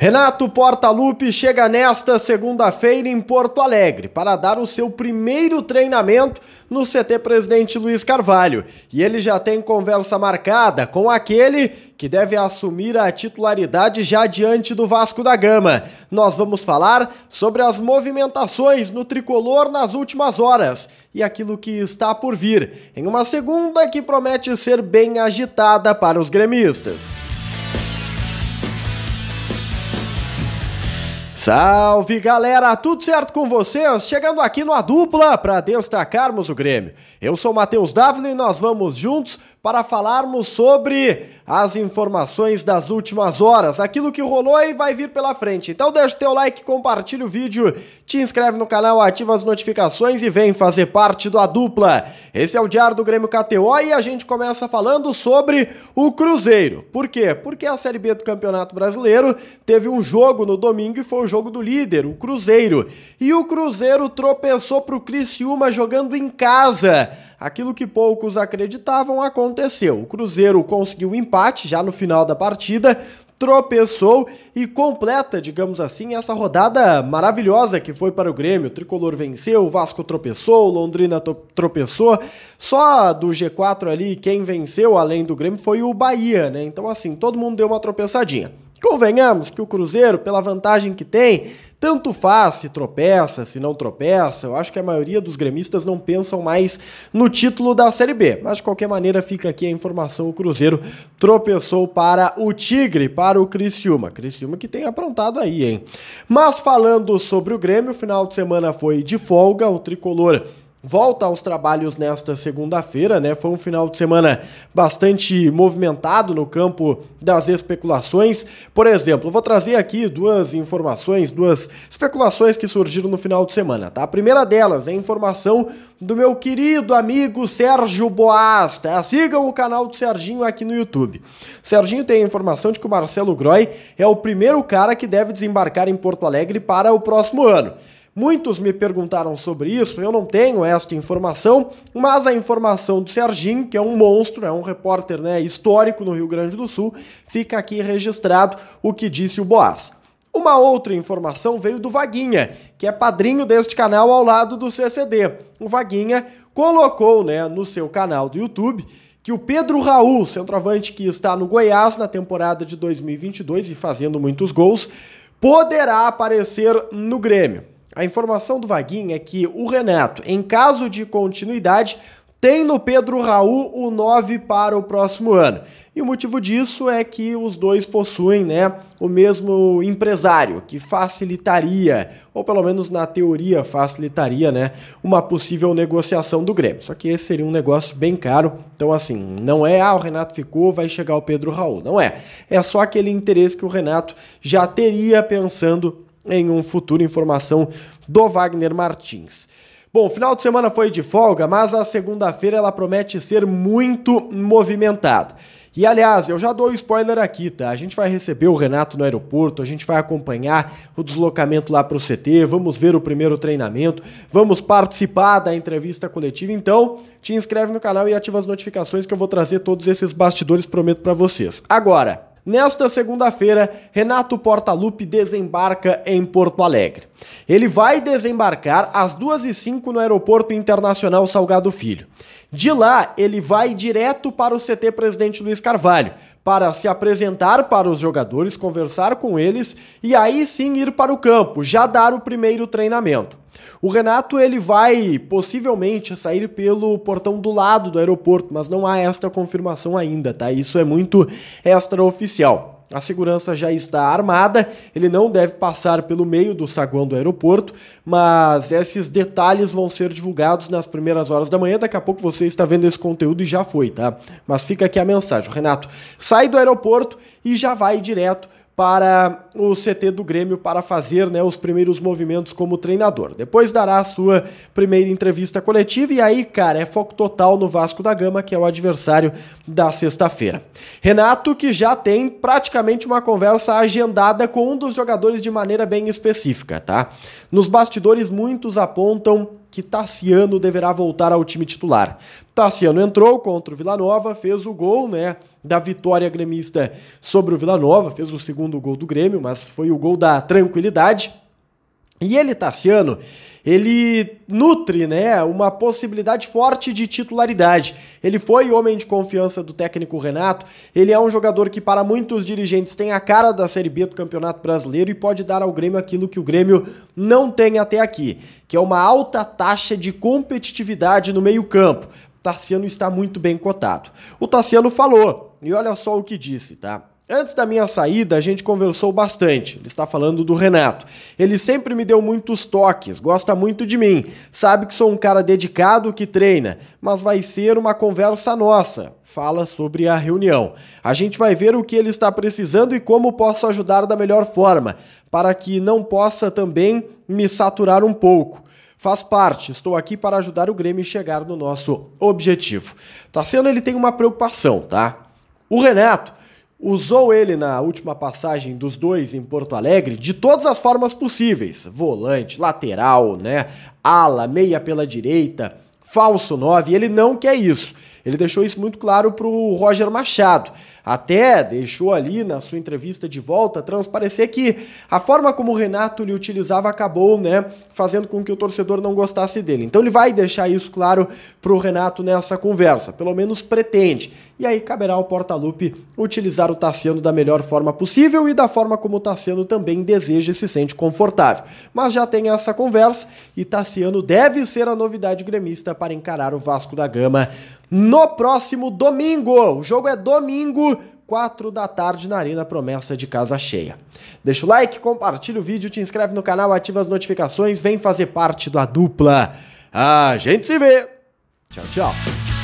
Renato Portaluppi chega nesta segunda-feira em Porto Alegre para dar o seu primeiro treinamento no CT Presidente Luiz Carvalho. E ele já tem conversa marcada com aquele que deve assumir a titularidade já diante do Vasco da Gama. Nós vamos falar sobre as movimentações no tricolor nas últimas horas e aquilo que está por vir em uma segunda que promete ser bem agitada para os gremistas. Salve galera, tudo certo com vocês? Chegando aqui no Dupla para destacarmos o Grêmio. Eu sou Matheus Dávila e nós vamos juntos para falarmos sobre as informações das últimas horas, aquilo que rolou e vai vir pela frente. Então deixa o teu like, compartilha o vídeo, te inscreve no canal, ativa as notificações e vem fazer parte da dupla. Esse é o Diário do Grêmio KTO e a gente começa falando sobre o Cruzeiro. Por quê? Porque a Série B do Campeonato Brasileiro teve um jogo no domingo e foi o jogo do líder, o Cruzeiro. E o Cruzeiro tropeçou pro Criciúma jogando em casa. Aquilo que poucos acreditavam aconteceu. O Cruzeiro conseguiu o empate já no final da partida, tropeçou e completa, digamos assim, essa rodada maravilhosa que foi para o Grêmio. O Tricolor venceu, o Vasco tropeçou, o Londrina tropeçou. Só do G4 ali, quem venceu além do Grêmio foi o Bahia, né? Então, assim, todo mundo deu uma tropeçadinha. Convenhamos que o Cruzeiro, pela vantagem que tem, tanto faz se tropeça, se não tropeça. Eu acho que a maioria dos gremistas não pensam mais no título da Série B. Mas de qualquer maneira fica aqui a informação: o Cruzeiro tropeçou para o Tigre, para o Criciúma. Criciúma que tem aprontado aí, hein? Mas falando sobre o Grêmio, o final de semana foi de folga, o tricolor volta aos trabalhos nesta segunda-feira, né? Foi um final de semana bastante movimentado no campo das especulações. Por exemplo, vou trazer aqui duas informações, duas especulações que surgiram no final de semana, tá? A primeira delas é informação do meu querido amigo Sérgio Boas, tá? Sigam o canal do Serginho aqui no YouTube. Serginho tem a informação de que o Marcelo Groy é o primeiro cara que deve desembarcar em Porto Alegre para o próximo ano. Muitos me perguntaram sobre isso, eu não tenho esta informação, mas a informação do Serginho, que é um monstro, é um repórter né, histórico no Rio Grande do Sul, fica aqui registrado o que disse o Boas. Uma outra informação veio do Vaguinha, que é padrinho deste canal ao lado do CCD. O Vaguinha colocou né, no seu canal do YouTube que o Pedro Raul, centroavante que está no Goiás na temporada de 2022 e fazendo muitos gols, poderá aparecer no Grêmio. A informação do Vaguinho é que o Renato, em caso de continuidade, tem no Pedro Raul o 9 para o próximo ano. E o motivo disso é que os dois possuem né, o mesmo empresário, que facilitaria, ou pelo menos na teoria facilitaria, né, uma possível negociação do Grêmio. Só que esse seria um negócio bem caro. Então, assim, não é, ah, o Renato ficou, vai chegar o Pedro Raul. Não é. É só aquele interesse que o Renato já teria pensando em um futuro. Informação do Wagner Martins. Bom, final de semana foi de folga, mas a segunda-feira ela promete ser muito movimentada. E aliás, eu já dou spoiler aqui, tá? A gente vai receber o Renato no aeroporto, a gente vai acompanhar o deslocamento lá para o CT, vamos ver o primeiro treinamento, vamos participar da entrevista coletiva. Então, te inscreve no canal e ativa as notificações que eu vou trazer todos esses bastidores, prometo para vocês. Agora, Nesta segunda-feira, Renato Portaluppi desembarca em Porto Alegre. Ele vai desembarcar às 2h05 no Aeroporto Internacional Salgado Filho. De lá, ele vai direto para o CT Presidente Luiz Carvalho, para se apresentar para os jogadores, conversar com eles e aí sim ir para o campo, já dar o primeiro treinamento. O Renato ele vai possivelmente sair pelo portão do lado do aeroporto, mas não há esta confirmação ainda, tá? Isso é muito extraoficial. A segurança já está armada, ele não deve passar pelo meio do saguão do aeroporto, mas esses detalhes vão ser divulgados nas primeiras horas da manhã. Daqui a pouco você está vendo esse conteúdo e já foi, tá? Mas fica aqui a mensagem. O Renato sai do aeroporto e já vai direto para o CT do Grêmio para fazer né, os primeiros movimentos como treinador. Depois dará a sua primeira entrevista coletiva e aí, cara, é foco total no Vasco da Gama, que é o adversário da sexta-feira. Renato, que já tem praticamente uma conversa agendada com um dos jogadores de maneira bem específica, tá? Nos bastidores, muitos apontam que Tassiano deverá voltar ao time titular. Tassiano entrou contra o Vila Nova, fez o gol, né? Da vitória gremista sobre o Vila Nova, fez o segundo gol do Grêmio, mas foi o gol da tranquilidade. E ele, Tassiano, ele nutre né, uma possibilidade forte de titularidade. Ele foi homem de confiança do técnico Renato, ele é um jogador que, para muitos dirigentes, tem a cara da Série B do Campeonato Brasileiro e pode dar ao Grêmio aquilo que o Grêmio não tem até aqui, que é uma alta taxa de competitividade no meio-campo. Tassiano está muito bem cotado. O Tassiano falou, e olha só o que disse, tá? Antes da minha saída, a gente conversou bastante. Ele está falando do Renato. Ele sempre me deu muitos toques, gosta muito de mim, sabe que sou um cara dedicado que treina, mas vai ser uma conversa nossa. Fala sobre a reunião. A gente vai ver o que ele está precisando e como posso ajudar da melhor forma, para que não possa também me saturar um pouco faz parte. Estou aqui para ajudar o Grêmio a chegar no nosso objetivo. Tá sendo ele tem uma preocupação, tá? O Renato Usou ele na última passagem dos dois em Porto Alegre de todas as formas possíveis: volante, lateral, né? Ala, meia pela direita, falso 9. Ele não quer isso. Ele deixou isso muito claro para o Roger Machado. Até deixou ali na sua entrevista de volta transparecer que a forma como o Renato lhe utilizava acabou, né, fazendo com que o torcedor não gostasse dele. Então ele vai deixar isso claro para o Renato nessa conversa, pelo menos pretende. E aí caberá ao Lupe utilizar o Tassiano da melhor forma possível e da forma como o Tassiano também deseja e se sente confortável. Mas já tem essa conversa e Tassiano deve ser a novidade gremista para encarar o Vasco da Gama no próximo domingo. O jogo é domingo, 4 da tarde na Arena Promessa de Casa Cheia. Deixa o like, compartilha o vídeo, te inscreve no canal, ativa as notificações, vem fazer parte da dupla. A gente se vê. Tchau, tchau.